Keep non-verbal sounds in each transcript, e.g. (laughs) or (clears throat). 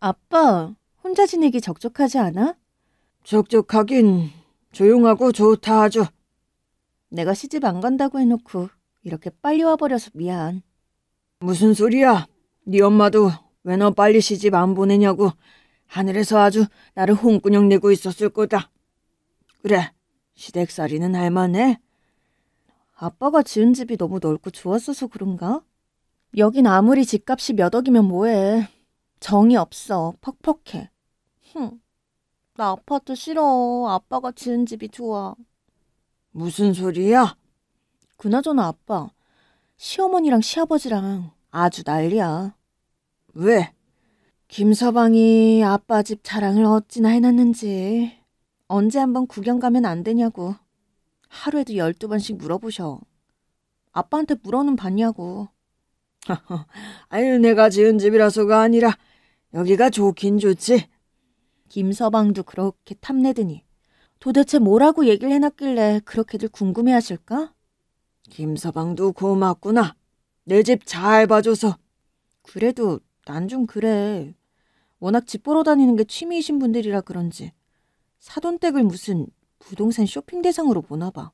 아빠, 혼자 지내기 적적하지 않아? 적적하긴 조용하고 좋다 아주. 내가 시집 안 간다고 해놓고 이렇게 빨리 와버려서 미안. 무슨 소리야? 네 엄마도 왜 너 빨리 시집 안 보내냐고 하늘에서 아주 나를 홍군형 내고 있었을 거다. 그래, 시댁살이는 할만해. 아빠가 지은 집이 너무 넓고 좋았어서 그런가? 여긴 아무리 집값이 몇 억이면 뭐해. 정이 없어. 퍽퍽해. 흥. 나 아파트 싫어. 아빠가 지은 집이 좋아. 무슨 소리야? 그나저나 아빠, 시어머니랑 시아버지랑 아주 난리야. 왜? 김서방이 아빠 집 자랑을 어찌나 해놨는지 언제 한번 구경 가면 안 되냐고 하루에도 열두 번씩 물어보셔. 아빠한테 물어는 봤냐고. (laughs) 아유 내가 지은 집이라서가 아니라 여기가 좋긴 좋지. 김서방도 그렇게 탐내더니 도대체 뭐라고 얘기를 해놨길래 그렇게들 궁금해하실까? 김서방도 고맙구나. 내 집 잘 봐줘서. 그래도 난 좀 그래. 워낙 집 보러 다니는 게 취미이신 분들이라 그런지 사돈댁을 무슨 부동산 쇼핑 대상으로 보나 봐.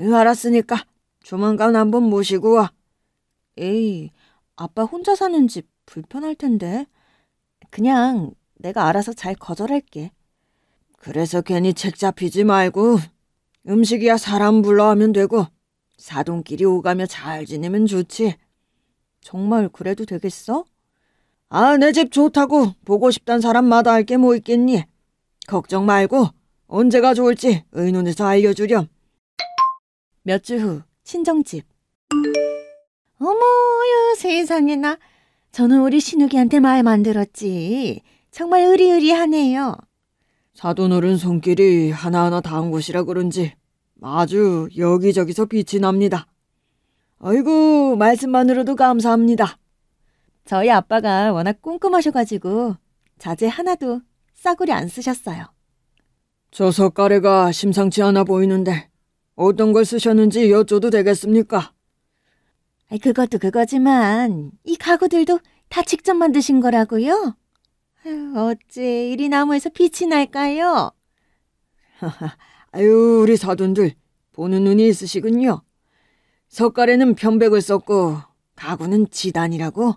응, 알았으니까 조만간 한번 모시고 와. 에이, 아빠 혼자 사는 집 불편할 텐데. 그냥 내가 알아서 잘 거절할게. 그래서 괜히 책 잡히지 말고 음식이야 사람 불러 하면 되고 사돈끼리 오가며 잘 지내면 좋지. 정말 그래도 되겠어? 아, 내 집 좋다고 보고 싶단 사람마다 할 게 뭐 있겠니? 걱정 말고 언제가 좋을지 의논해서 알려주렴. 몇 주 후 친정집. 어머 세상에나 저는 우리 신욱기한테말 만들었지. 정말 의리의리하네요. 사돈어른 손길이 하나하나 닿은 곳이라 그런지 아주 여기저기서 빛이 납니다. 아이고, 말씀만으로도 감사합니다. 저희 아빠가 워낙 꼼꼼하셔가지고 자재 하나도 싸구려 안 쓰셨어요. 저 석가래가 심상치 않아 보이는데 어떤 걸 쓰셨는지 여쭤도 되겠습니까? 그것도 그거지만 이 가구들도 다 직접 만드신 거라고요? 어째 이리 나무에서 빛이 날까요? (laughs) 아유, 우리 사돈들 보는 눈이 있으시군요. 석가에는 편백을 썼고 가구는 지단이라고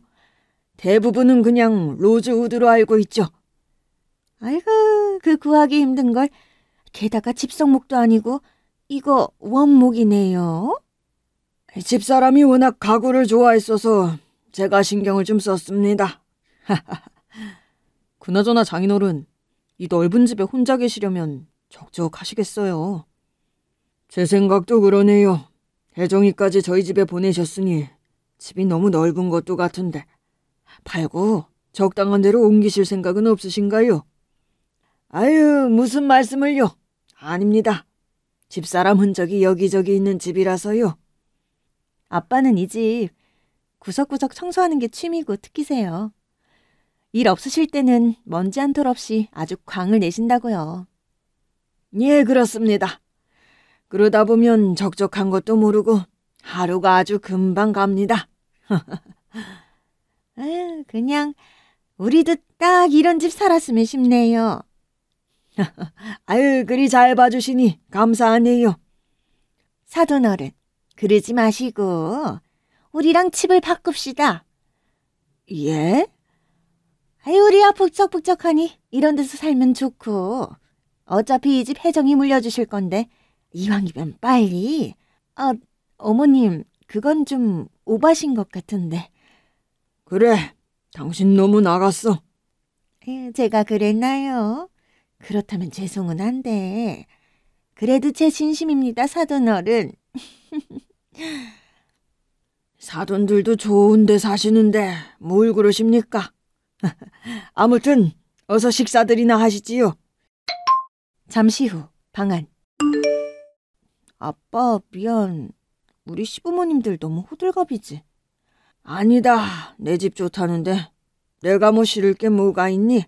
대부분은 그냥 로즈우드로 알고 있죠. 아이고, 그 구하기 힘든 걸 게다가 집성목도 아니고 이거 원목이네요. 집사람이 워낙 가구를 좋아했어서 제가 신경을 좀 썼습니다. (laughs) 그나저나 장인어른, 이 넓은 집에 혼자 계시려면 적적하시겠어요. 제 생각도 그러네요. 혜정이까지 저희 집에 보내셨으니 집이 너무 넓은 것도 같은데 팔고 적당한 대로 옮기실 생각은 없으신가요? 아유, 무슨 말씀을요? 아닙니다. 집사람 흔적이 여기저기 있는 집이라서요. 아빠는 이 집 구석구석 청소하는 게 취미고 특기세요. 일 없으실 때는 먼지 한 톨 없이 아주 광을 내신다고요. 예, 그렇습니다. 그러다 보면 적적한 것도 모르고 하루가 아주 금방 갑니다. 에, (laughs) 아, 그냥 우리도 딱 이런 집 살았으면 싶네요. (laughs) 아유, 그리 잘 봐주시니 감사하네요. 사돈 어른, 그러지 마시고 우리랑 집을 바꿉시다. 예? 아이 우리야 아, 북적북적하니 이런 데서 살면 좋고 어차피 이 집 혜정이 물려주실 건데 이왕이면 빨리. 아 어머님 그건 좀 오바신 것 같은데. 그래 당신 너무 나갔어. 예, 제가 그랬나요? 그렇다면 죄송은 한데 그래도 제 진심입니다 사돈 어른. (laughs) 사돈들도 좋은데 사시는데 뭘 그러십니까? (laughs) 아무튼 어서 식사들이나 하시지요. 잠시 후 방안. 아빠 미안. 우리 시부모님들 너무 뭐 호들갑이지. 아니다. 내 집 좋다는데 내가 뭐 싫을 게 뭐가 있니?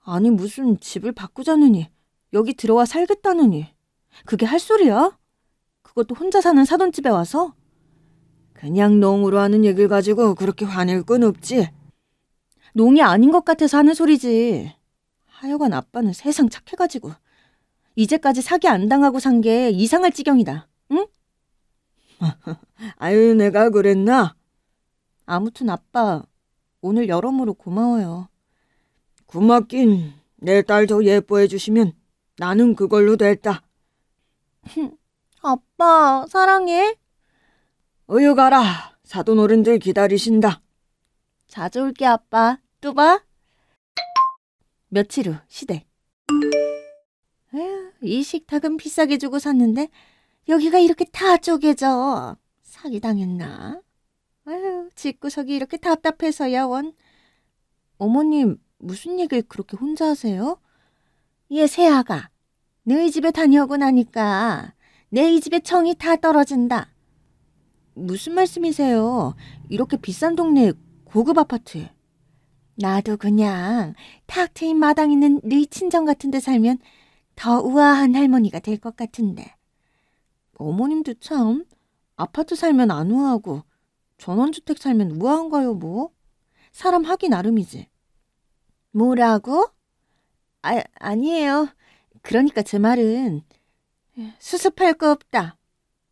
아니 무슨 집을 바꾸자느니 여기 들어와 살겠다느니 그게 할 소리야? 그것도 혼자 사는 사돈집에 와서? 그냥 농으로 하는 얘길 가지고 그렇게 화낼 건 없지. 농이 아닌 것 같아서 하는 소리지. 하여간 아빠는 세상 착해가지고 이제까지 사기 안 당하고 산 게 이상할 지경이다. 응? (laughs) 아유 내가 그랬나? 아무튼 아빠 오늘 여러모로 고마워요. 고맙긴 내 딸 더 예뻐해 주시면 나는 그걸로 됐다. (laughs) 흠, 아빠, 사랑해. 어유 가라. 사돈 어른들 기다리신다. 자주 올게, 아빠. 또 봐. 며칠 후, 시댁. 에휴, 이 식탁은 비싸게 주고 샀는데 여기가 이렇게 다 쪼개져. 사기당했나? 에휴, 집구석이 이렇게 답답해서야 원. 어머님, 무슨 얘기를 그렇게 혼자 하세요? 예, 새아가, 너희 집에 다녀오고 나니까 내이 집의 청이 다 떨어진다. 무슨 말씀이세요? 이렇게 비싼 동네 고급 아파트에. 나도 그냥 탁 트인 마당 있는 네 친정 같은 데 살면 더 우아한 할머니가 될 것 같은데. 어머님도 참 아파트 살면 안 우아하고 전원주택 살면 우아한가요 뭐? 사람 하기 나름이지. 뭐라고? 아, 아니에요. 그러니까 제 말은 예, 수습할 거 없다.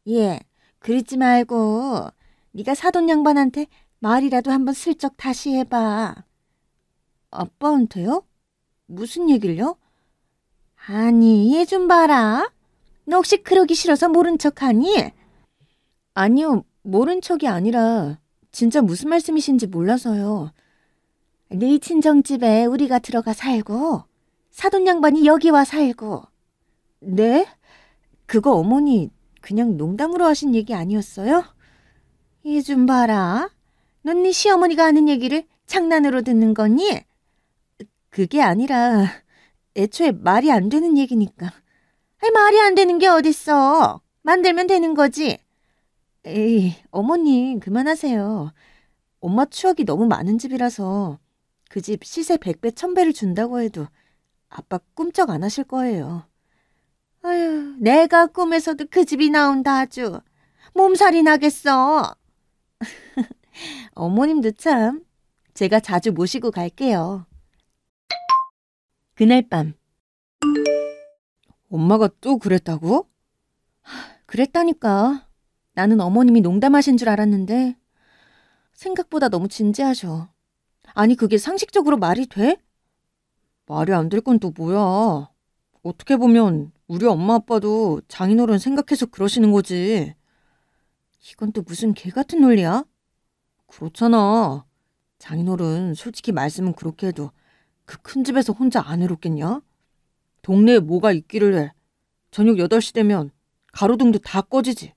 예, 그러지 말고 네가 사돈 양반한테 말이라도 한번 슬쩍 다시 해봐. 아빠한테요? 무슨 얘길요? 아니, 얘 좀 봐라. 너 혹시 그러기 싫어서 모른 척하니? 아니요, 모른 척이 아니라 진짜 무슨 말씀이신지 몰라서요. 네 친정집에 우리가 들어가 살고 사돈 양반이 여기 와 살고. 네? 그거 어머니 그냥 농담으로 하신 얘기 아니었어요? 이 좀 봐라. 넌 네 시어머니가 하는 얘기를 장난으로 듣는 거니? 그게 아니라 애초에 말이 안 되는 얘기니까. 아니, 말이 안 되는 게 어딨어. 만들면 되는 거지. 에이, 어머니 그만하세요. 엄마 추억이 너무 많은 집이라서 그 집 시세 100배, 1000배를 준다고 해도 아빠 꿈쩍 안 하실 거예요. 아휴, 내가 꿈에서도 그 집이 나온다 아주. 몸살이 나겠어. (laughs) 어머님도 참. 제가 자주 모시고 갈게요. 그날 밤. 엄마가 또 그랬다고? 그랬다니까. 나는 어머님이 농담하신 줄 알았는데 생각보다 너무 진지하셔. 아니 그게 상식적으로 말이 돼? 말이 안 될 건 또 뭐야. 어떻게 보면 우리 엄마 아빠도 장인어른 생각해서 그러시는 거지. 이건 또 무슨 개 같은 논리야? 그렇잖아. 장인어른 솔직히 말씀은 그렇게 해도 그 큰 집에서 혼자 안 외롭겠냐? 동네에 뭐가 있기를 해. 저녁 8시 되면 가로등도 다 꺼지지.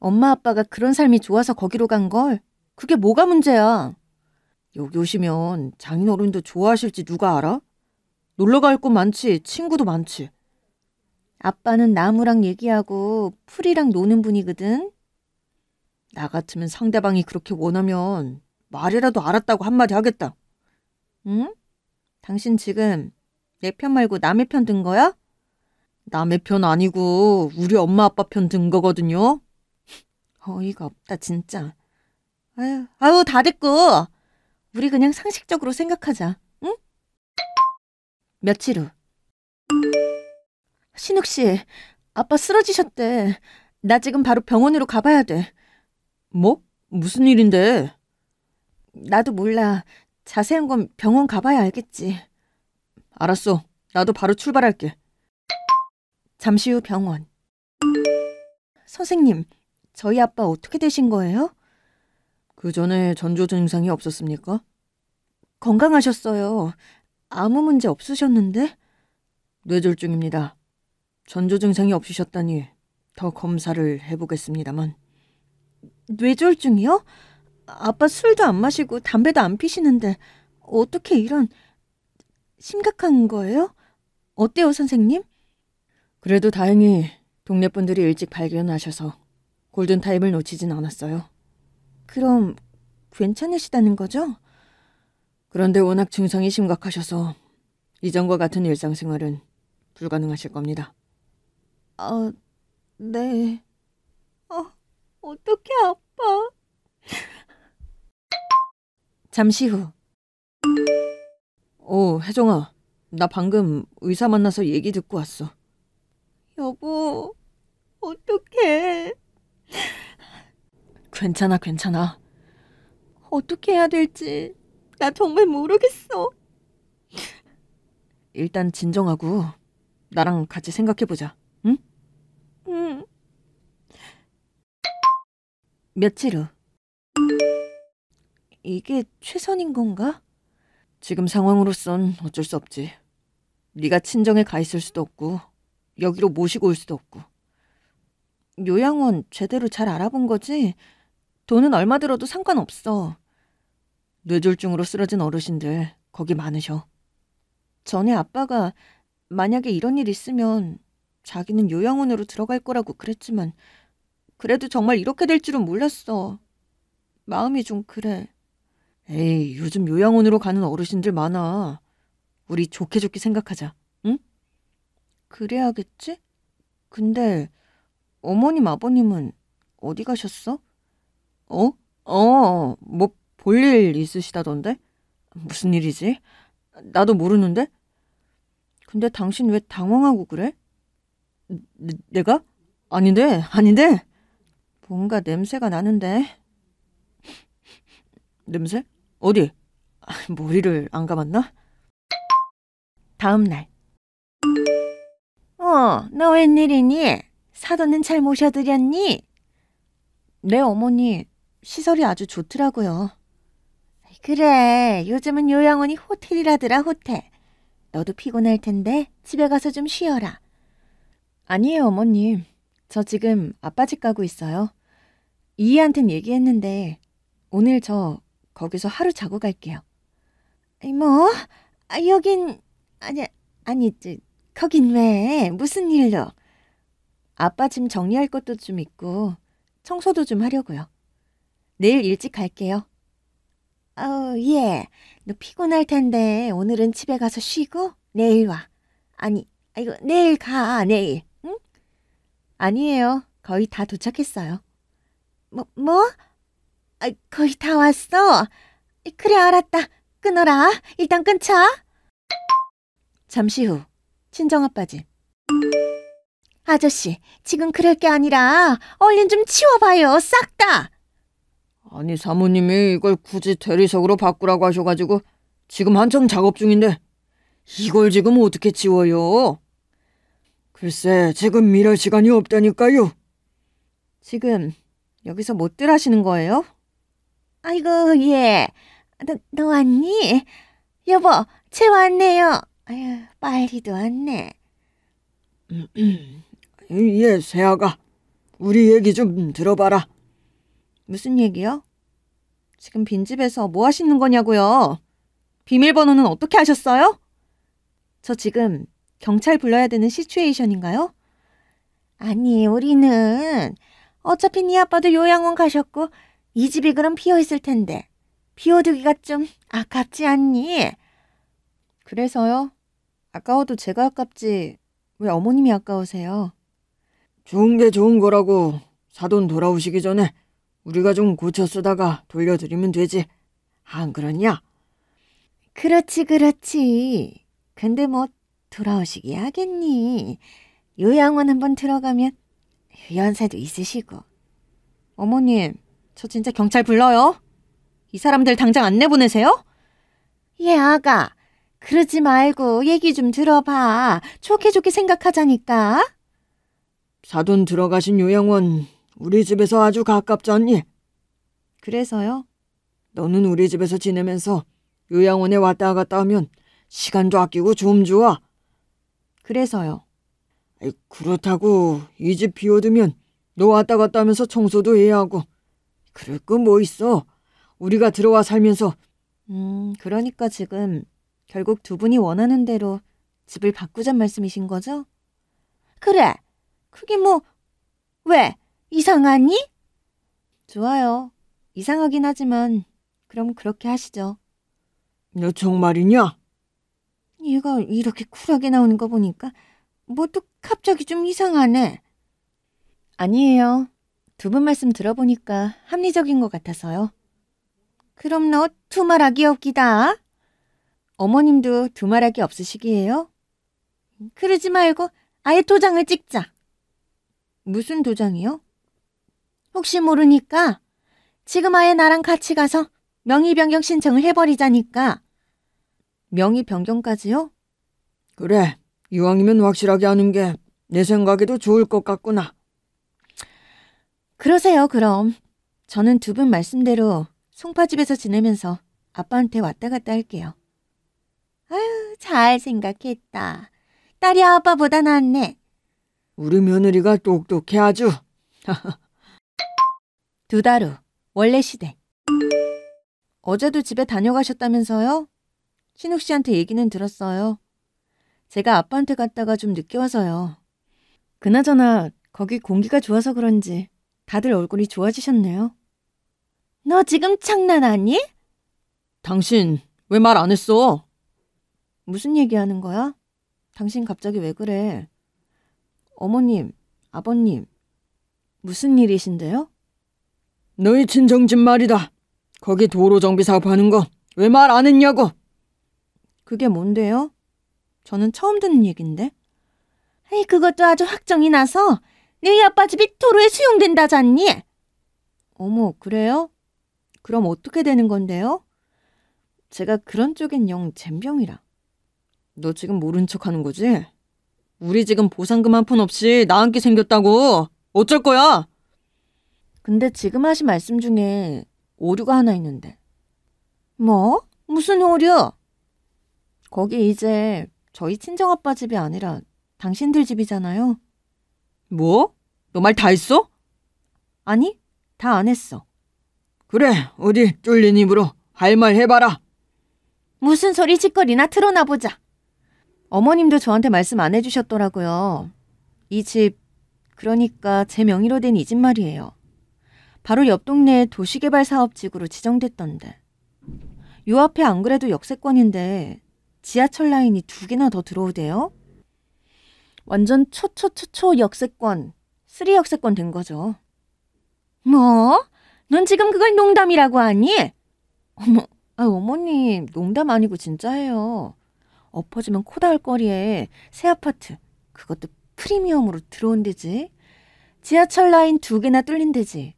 엄마 아빠가 그런 삶이 좋아서 거기로 간 걸? 그게 뭐가 문제야? 여기 오시면 장인어른도 좋아하실지 누가 알아? 놀러 갈 곳 많지, 친구도 많지. 아빠는 나무랑 얘기하고 풀이랑 노는 분이거든. 나 같으면 상대방이 그렇게 원하면 말이라도 알았다고 한마디 하겠다. 응? 당신 지금 내 편 말고 남의 편 든 거야? 남의 편 아니고 우리 엄마 아빠 편 든 거거든요. 어이가 없다 진짜. 아유, 아유 다 됐고 우리 그냥 상식적으로 생각하자. 응? 며칠 후 신욱 씨, 아빠 쓰러지셨대. 나 지금 바로 병원으로 가봐야 돼. 뭐? 무슨 일인데? 나도 몰라. 자세한 건 병원 가봐야 알겠지. 알았어. 나도 바로 출발할게. 잠시 후 병원. 선생님, 저희 아빠 어떻게 되신 거예요? 그 전에 전조 증상이 없었습니까? 건강하셨어요. 아무 문제 없으셨는데? 뇌졸중입니다. 전조 증상이 없으셨다니 더 검사를 해보겠습니다만. 뇌졸중이요? 아빠 술도 안 마시고 담배도 안 피시는데 어떻게 이런 심각한 거예요? 어때요, 선생님? 그래도 다행히 동네 분들이 일찍 발견하셔서 골든 타임을 놓치진 않았어요. 그럼 괜찮으시다는 거죠? 그런데 워낙 증상이 심각하셔서 이전과 같은 일상생활은 불가능하실 겁니다. 아, 네. 어, 어떻게 아파? 잠시 후. 오, 혜정아. 나 방금 의사 만나서 얘기 듣고 왔어. 여보, 어떡해. 괜찮아, 괜찮아. 어떻게 해야 될지 나 정말 모르겠어. 일단 진정하고 나랑 같이 생각해보자. 응. 며칠 후. 이게 최선인 건가? 지금 상황으로선 어쩔 수 없지. 네가 친정에 가 있을 수도 없고 여기로 모시고 올 수도 없고. 요양원 제대로 잘 알아본 거지? 돈은 얼마 들어도 상관없어. 뇌졸중으로 쓰러진 어르신들 거기 많으셔. 전에 아빠가 만약에 이런 일 있으면 자기는 요양원으로 들어갈 거라고 그랬지만 그래도 정말 이렇게 될 줄은 몰랐어. 마음이 좀 그래. 에이, 요즘 요양원으로 가는 어르신들 많아. 우리 좋게 좋게 생각하자, 응? 그래야겠지? 근데 어머님, 아버님은 어디 가셨어? 어? 어, 뭐 볼 일 있으시다던데? 무슨 일이지? 나도 모르는데? 근데 당신 왜 당황하고 그래? 내가? 아닌데, 아닌데. 뭔가 냄새가 나는데. 냄새? 어디? 머리를 안 감았나? 다음 날. 어, 너 웬일이니? 사돈은 잘 모셔드렸니? 네, 어머니. 시설이 아주 좋더라고요. 그래, 요즘은 요양원이 호텔이라더라, 호텔. 너도 피곤할 텐데 집에 가서 좀 쉬어라. 아니에요, 어머님. 저 지금 아빠 집 가고 있어요. 이희한텐 얘기했는데 오늘 저 거기서 하루 자고 갈게요. 뭐? 아, 여긴 아니 아니 저, 거긴 왜? 무슨 일로? 아빠 짐 정리할 것도 좀 있고 청소도 좀 하려고요. 내일 일찍 갈게요. 아우 예. 너 피곤할 텐데 오늘은 집에 가서 쉬고 내일 와. 아니 아 이거 내일 가 내일. 아니에요. 거의 다 도착했어요. 뭐, 뭐? 아, 거의 다 왔어. 그래, 알았다. 끊어라. 일단 끊자. 잠시 후, 친정아빠 집. 아저씨, 지금 그럴 게 아니라 얼른 좀 치워봐요, 싹 다. 아니, 사모님이 이걸 굳이 대리석으로 바꾸라고 하셔가지고 지금 한창 작업 중인데 이걸 지금 어떻게 치워요? 글쎄, 지금 일할 시간이 없다니까요. 지금 여기서 못들 하시는 거예요? 아이고, 예. 너, 너 왔니? 여보, 채 왔네요. 아유, 빨리도 왔네. (clears throat) 예, 세아가. 우리 얘기 좀 들어봐라. 무슨 얘기요? 지금 빈집에서 뭐 하시는 거냐고요? 비밀번호는 어떻게 하셨어요? 저 지금 경찰 불러야 되는 시츄에이션인가요? 아니, 우리는 어차피 네 아빠도 요양원 가셨고 이 집이 그럼 비어 있을 텐데 비워두기가 좀 아깝지 않니? 그래서요? 아까워도 제가 아깝지 왜 어머님이 아까우세요? 좋은 게 좋은 거라고 사돈 돌아오시기 전에 우리가 좀 고쳐 쓰다가 돌려드리면 되지 안 그러냐? 그렇지 그렇지 근데 뭐 돌아오시기 하겠니? 요양원 한번 들어가면 연세도 있으시고. 어머님, 저 진짜 경찰 불러요. 이 사람들 당장 안 내보내세요? 예, 아가. 그러지 말고 얘기 좀 들어봐. 좋게 좋게 생각하자니까. 사돈 들어가신 요양원 우리 집에서 아주 가깝잖니 그래서요? 너는 우리 집에서 지내면서 요양원에 왔다 갔다 하면 시간도 아끼고 좀 좋아. 그래서요. 그렇다고 이 집 비워두면 너 왔다 갔다 하면서 청소도 해야 하고 그럴 거 뭐 있어. 우리가 들어와 살면서 음 그러니까 지금 결국 두 분이 원하는 대로 집을 바꾸자는 말씀이신 거죠? 그래. 그게 뭐 왜? 이상하니? 좋아요. 이상하긴 하지만 그럼 그렇게 하시죠. 너 정말이냐? 얘가 이렇게 쿨하게 나오는 거 보니까 뭐 또 갑자기 좀 이상하네. 아니에요. 두 분 말씀 들어보니까 합리적인 것 같아서요. 그럼 너 두말하기 없기다. 어머님도 두말하기 없으시기에요? 그러지 말고 아예 도장을 찍자. 무슨 도장이요? 혹시 모르니까 지금 아예 나랑 같이 가서 명의 변경 신청을 해버리자니까. 명의 변경까지요? 그래, 이왕이면 확실하게 하는 게 내 생각에도 좋을 것 같구나. 그러세요, 그럼. 저는 두 분 말씀대로 송파집에서 지내면서 아빠한테 왔다 갔다 할게요. 아유, 잘 생각했다. 딸이 아빠보다 낫네. 우리 며느리가 똑똑해 아주. (laughs) 두달 후, 원래 시대 어제도 집에 다녀가셨다면서요? 신욱 씨한테 얘기는 들었어요. 제가 아빠한테 갔다가 좀 늦게 와서요. 그나저나 거기 공기가 좋아서 그런지 다들 얼굴이 좋아지셨네요. 너 지금 장난하니? 당신 왜 말 안 했어? 무슨 얘기하는 거야? 당신 갑자기 왜 그래? 어머님, 아버님, 무슨 일이신데요? 너희 친정집 말이다. 거기 도로 정비 사업하는 거 왜 말 안 했냐고. 그게 뭔데요? 저는 처음 듣는 얘긴데. 에이, 그것도 아주 확정이 나서 너희 아빠 집이 토로에 수용된다잖니? 어머, 그래요? 그럼 어떻게 되는 건데요? 제가 그런 쪽엔 영 잼병이라. 너 지금 모른 척 하는 거지? 우리 지금 보상금 한 푼 없이 나한끼 생겼다고! 어쩔 거야! 근데 지금 하신 말씀 중에 오류가 하나 있는데. 뭐? 무슨 오류? 거기 이제 저희 친정아빠 집이 아니라 당신들 집이잖아요. 뭐? 너 말 다 했어? 아니, 다 안 했어. 그래, 어디 쫄린 입으로 할 말 해봐라. 무슨 소리 짓거리나 틀어나 보자. 어머님도 저한테 말씀 안 해주셨더라고요. 이 집, 그러니까 제 명의로 된 이 집 말이에요. 바로 옆 동네 도시개발 사업지구로 지정됐던데. 요 앞에 안 그래도 역세권인데 지하철 라인이 두 개나 더 들어오대요. 완전 초초초초 역세권, 쓰리 역세권 된 거죠. 뭐? 넌 지금 그걸 농담이라고 하니? 어머, 아, 어머님, 농담 아니고 진짜예요. 엎어지면 코다을 거리에 새 아파트, 그것도 프리미엄으로 들어온대지. 지하철 라인 두 개나 뚫린대지.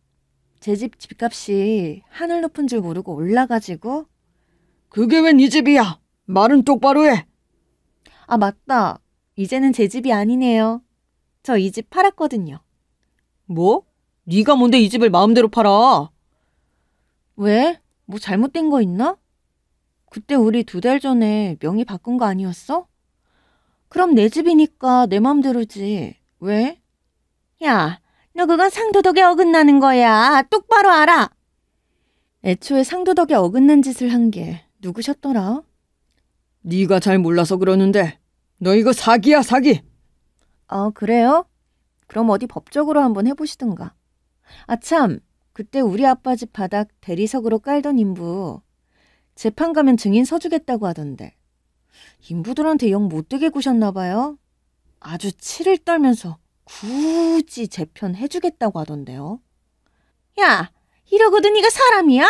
제 집 집값이 하늘 높은 줄 모르고 올라가지고. 그게 웬 이 집이야? 말은 똑바로 해. 아, 맞다. 이제는 제 집이 아니네요. 저 이 집 팔았거든요. 뭐? 네가 뭔데 이 집을 마음대로 팔아? 왜? 뭐 잘못된 거 있나? 그때 우리 두 달 전에 명의 바꾼 거 아니었어? 그럼 내 집이니까 내 맘대로지. 왜? 야, 너 그건 상도덕에 어긋나는 거야. 똑바로 알아. 애초에 상도덕에 어긋난 짓을 한 게 누구셨더라? 네가 잘 몰라서 그러는데 너 이거 사기야 사기. 어 그래요? 그럼 어디 법적으로 한번 해보시든가. 아 참, 그때 우리 아빠 집 바닥 대리석으로 깔던 인부 재판 가면 증인 서주겠다고 하던데 인부들한테 영 못되게 구셨나 봐요. 아주 치를 떨면서 굳이 재편 해주겠다고 하던데요. 야, 이러거든 네가 사람이야?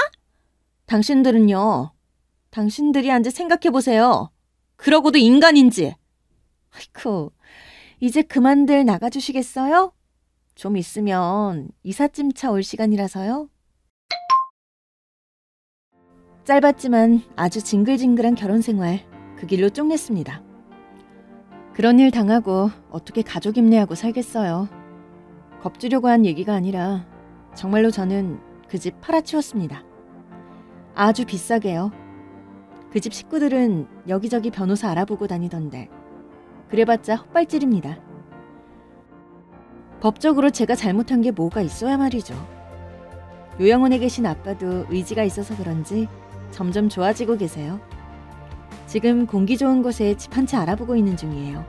당신들은요, 당신들이 한지 생각해보세요. 그러고도 인간인지. 아이쿠, 이제 그만들 나가주시겠어요? 좀 있으면 이삿짐차 올 시간이라서요. 짧았지만 아주 징글징글한 결혼 생활 그 길로 쪽냈습니다. 그런 일 당하고 어떻게 가족 임내하고 살겠어요. 겁주려고 한 얘기가 아니라 정말로 저는 그 집 팔아치웠습니다. 아주 비싸게요. 그집 식구들은 여기저기 변호사 알아보고 다니던데 그래봤자 헛발질입니다. 법적으로 제가 잘못한 게 뭐가 있어야 말이죠. 요양원에 계신 아빠도 의지가 있어서 그런지 점점 좋아지고 계세요. 지금 공기 좋은 곳에 집 한 채 알아보고 있는 중이에요.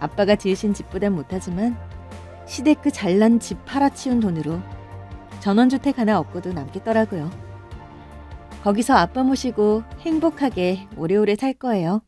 아빠가 지으신 집보단 못하지만 시댁 그 잘난 집 팔아치운 돈으로 전원주택 하나 얻고도 남겠더라고요. 거기서 아빠 모시고 행복하게 오래오래 살 거예요.